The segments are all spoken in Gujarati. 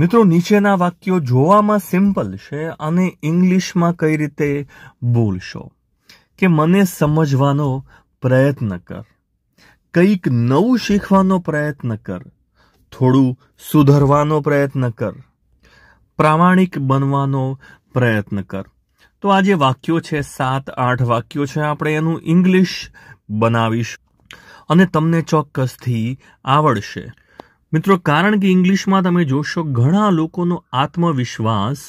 મિત્રો નીચેના વાક્યો જોવામાં સિમ્પલ છે અને ઇંગ્લિશમાં કઈ રીતે બોલશો કે મને સમજવાનો પ્રયત્ન કર કંઈક નવું શીખવાનો પ્રયત્ન કર થોડું સુધરવાનો પ્રયત્ન કર પ્રામાણિક બનવાનો પ્રયત્ન કર તો આ જે વાક્યો છે સાત આઠ વાક્યો છે આપણે એનું ઇંગ્લિશ બનાવીશ અને તમને ચોક્કસથી આવડશે મિત્રો કારણ કે ઇંગ્લિશમાં તમે જોશો ઘણા લોકોનો આત્મવિશ્વાસ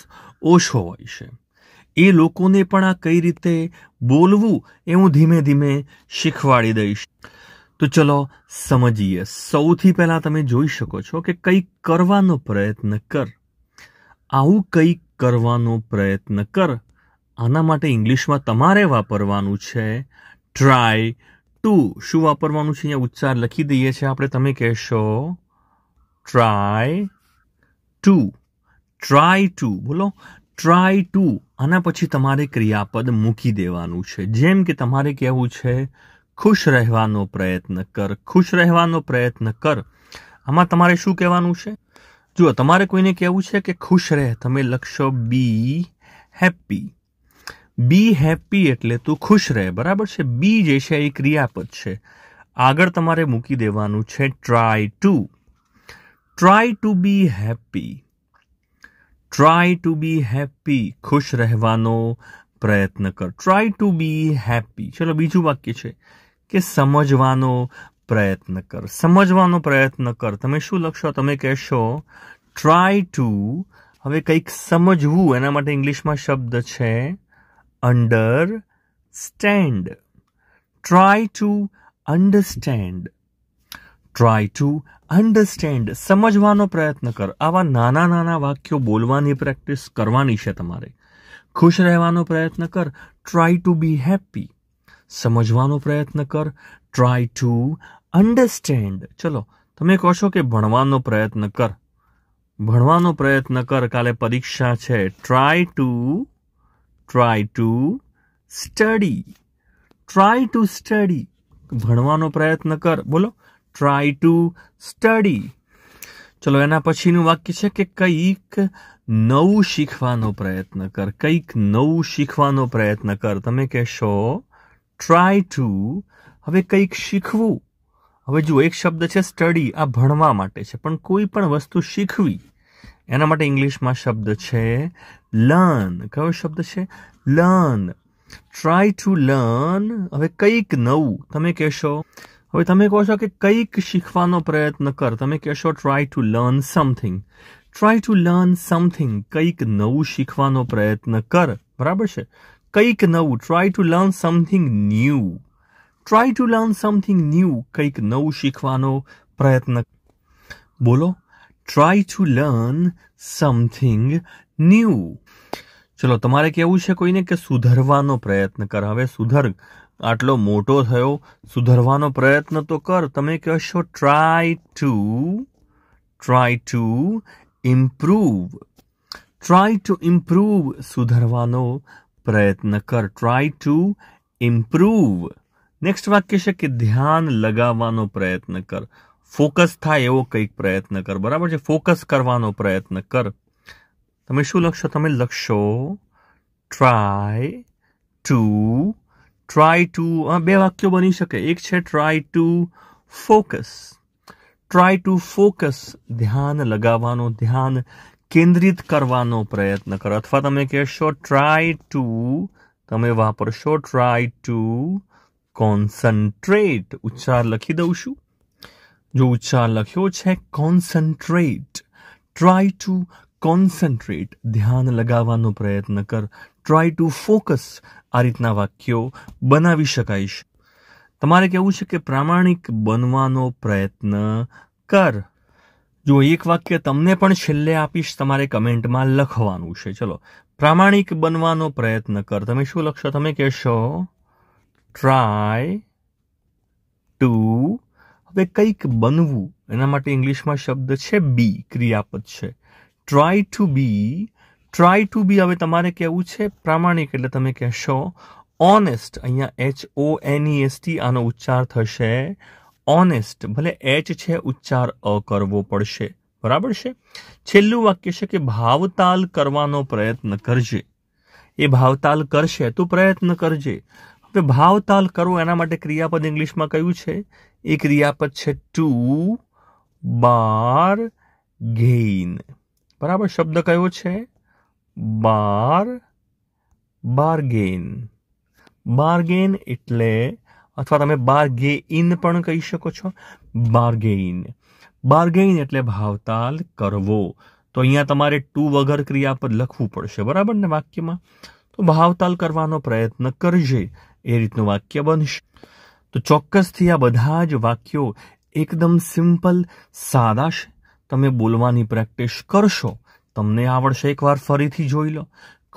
ઓછો હોય છે એ લોકોને પણ આ કઈ રીતે બોલવું એ હું ધીમે ધીમે શીખવાડી દઈશ તો ચલો સમજીએ સૌથી પહેલાં તમે જોઈ શકો છો કે કંઈક કરવાનો પ્રયત્ન કર આવું કંઈક કરવાનો પ્રયત્ન કર આના માટે ઇંગ્લિશમાં તમારે વાપરવાનું છે ટ્રાય ટુ શું વાપરવાનું છે અહીંયા ઉચ્ચાર લખી દઈએ છીએ આપણે તમે કહેશો ટ્રાય ટુ ટ્રાય ટુ બોલો ટ્રાય ટુ આના પછી તમારે ક્રિયાપદ મૂકી દેવાનું છે જેમ કે તમારે કહેવું છે ખુશ રહેવાનો પ્રયત્ન કર ખુશ રહેવાનો પ્રયત્ન કર આમાં તમારે શું કહેવાનું છે જુઓ તમારે કોઈને કહેવું છે કે ખુશ રહે તમે લખશો બી હેપી બી હેપી એટલે તું ખુશ રહે બરાબર છે બી જે છે એ ક્રિયાપદ છે આગળ તમારે મૂકી દેવાનું છે try to try to be happy try to be happy ખુશ રહેવાનો પ્રયત્ન કર ટ્રાય ટુ બી હેપી ચલો બીજું વાક્ય છે કે સમજવાનો પ્રયત્ન કર સમજવાનો પ્રયત્ન કર તમે શું લખશો તમે કહેશો ટ્રાય ટુ હવે કંઈક સમજવું એના માટે ઇંગ્લિશમાં શબ્દ છે understand try to understand try to understand સમજવાનો પ્રયત્ન કર આવા નાના નાના વાક્યો બોલવાની પ્રેક્ટિસ કરવાની છે તમારે ખુશ રહેવાનો પ્રયત્ન કર ટ્રાય ટુ બી હેપી સમજવાનો પ્રયત્ન કર ટ્રાય ટુ અન્ડરસ્ટેન્ડ ચલો તમે કહો છો કે ભણવાનો પ્રયત્ન કર ભણવાનો પ્રયત્ન કર કાલે પરીક્ષા છે try to try to study try to study ભણવાનો પ્રયત્ન કર બોલો ટ્રાય ટુ સ્ટડી ચલો એના પછીનું વાક્ય છે કે કંઈક નવું શીખવાનો પ્રયત્ન કર કંઈક નવું શીખવાનો પ્રયત્ન કર તમે કહેશો ટ્રાય ટુ હવે કંઈક શીખવું હવે જુઓ એક શબ્દ છે સ્ટડી આ ભણવા માટે છે પણ કોઈ પણ વસ્તુ શીખવી એના માટે ઇંગ્લિશમાં શબ્દ છે લર્ન કયો શબ્દ છે લર્ન ટ્રાય ટુ લર્ન હવે કંઈક નવું તમે કહેશો હવે તમે કહો છો કે કંઈક શીખવાનો પ્રયત્ન કર તમે કહેશો try to learn something try to learn something કંઈક નવું શીખવાનો પ્રયત્ન કર બરાબર છે કંઈક નવું try to learn something new try to learn something new કંઈક નવું શીખવાનો પ્રયત્ન બોલો try to learn something new ચલો તમારે કહેવું છે કોઈને કે સુધરવાનો પ્રયત્ન કર હવે સુધર આટલો મોટો થયો સુધરવાનો પ્રયત્ન તો કર તમે કહેશો try to try to improve try to improve સુધરવાનો પ્રયત્ન કર ટ્રાય ટુ ઇમ્પ્રૂવ નેક્સ્ટ વાક્ય છે કે ધ્યાન લગાવવાનો પ્રયત્ન કર ફોકસ થાય એવો કંઈક પ્રયત્ન કર બરાબર છે ફોકસ કરવાનો પ્રયત્ન કર તમે શું લખશો તમે લખશો try to try to uh, બે વાક્યો બની શકે એક છે try to focus try to focus ધ્યાન લગાવવાનો ધ્યાન કેન્દ્રિત કરવાનો પ્રયત્ન કરો અથવા તમે કહેશો ટ્રાય ટુ તમે વાપરશો ટ્રાય ટુ કોન્સન્ટ્રેટ ઉચ્ચાર લખી દઉં છું જો ઉચ્ચાર લખ્યો છે કોન્સન્ટ્રેટ ટ્રાય ટુ કોન્સન્ટ્રેટ ધ્યાન લગાવવાનો પ્રયત્ન કર ટ્રાય ટુ ફોકસ આ રીતના વાક્યો બનાવી શકાય છે તમારે કહેવું છે કે પ્રામાણિક બનવાનો પ્રયત્ન કર જો એક વાક્ય તમને પણ છેલ્લે આપીશ તમારે કમેન્ટમાં લખવાનું છે ચલો પ્રામાણિક બનવાનો પ્રયત્ન કર તમે શું લખશો તમે કહેશો ટ્રાય ટુ હવે કંઈક બનવું એના માટે ઇંગ્લિશમાં શબ્દ છે બી ક્રિયાપદ છે try to be try to be હવે તમારે કહેવું છે પ્રામાણિક એટલે તમે કહેશો ઓનેસ્ટ અહીંયા H O N E S T આનો ઉચ્ચાર થશે ઓનેસ્ટ ભલે એચ છે ઉચ્ચાર અ કરવો પડશે બરાબર છે છેલ્લું વાક્ય છે કે ભાવતાલ કરવાનો પ્રયત્ન કરજે એ ભાવતાલ કરશે તો પ્રયત્ન કરજે હવે ભાવતાલ કરવો એના માટે ક્રિયાપદ ઇંગ્લિશમાં કયું છે એ ક્રિયાપદ છે ટુ બાર ગેઇન બરાબર શબ્દ કયો છે બાર બાર્ગેન બાર્ગેન એટલે અથવા તમે બાર્ગેઇન પણ કહી શકો છો બાર્ગેઇન બાર્ગેઇન એટલે ભાવતાલ કરવો તો અહીંયા તમારે ટુ વગર ક્રિયા પર લખવું પડશે બરાબર ને વાક્યમાં તો ભાવતાલ કરવાનો પ્રયત્ન કરજે એ રીતનું વાક્ય બનશે તો ચોક્કસથી આ બધા જ વાક્યો એકદમ સિમ્પલ સાદા છે તમે બોલવાની પ્રેક્ટિસ કરશો તમને આવડશે એકવાર ફરીથી જોઈ લો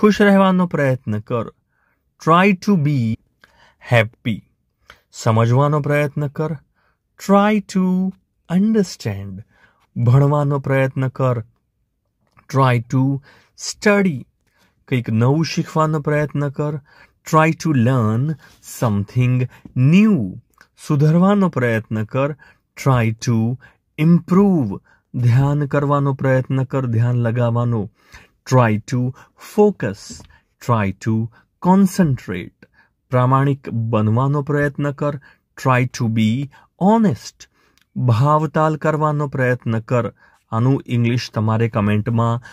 ખુશ રહેવાનો પ્રયત્ન કર ટ્રાય ટુ બી હેપી સમજવાનો પ્રયત્ન કર ટ્રાય ટુ અન્ડરસ્ટેન્ડ ભણવાનો પ્રયત્ન કર ટ્રાય ટુ સ્ટડી કંઈક નવું શીખવાનો પ્રયત્ન કર try to learn something new સુધરવાનો પ્રયત્ન કર ટ્રાય ટુ ઇમ્પ્રૂવ ધ્યાન કરવાનો પ્રયત્ન કર ધ્યાન લગાવવાનો try to focus try to concentrate પ્રામાણિક બનવાનો પ્રયત્ન કર ટ્રાય ટુ બી ઓનેસ્ટ ભાવતાલ કરવાનો પ્રયત્ન કર આનું ઇંગ્લિશ તમારે કમેન્ટમાં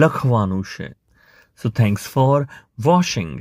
લખવાનું છે સો થેન્ક્સ ફોર વોશિંગ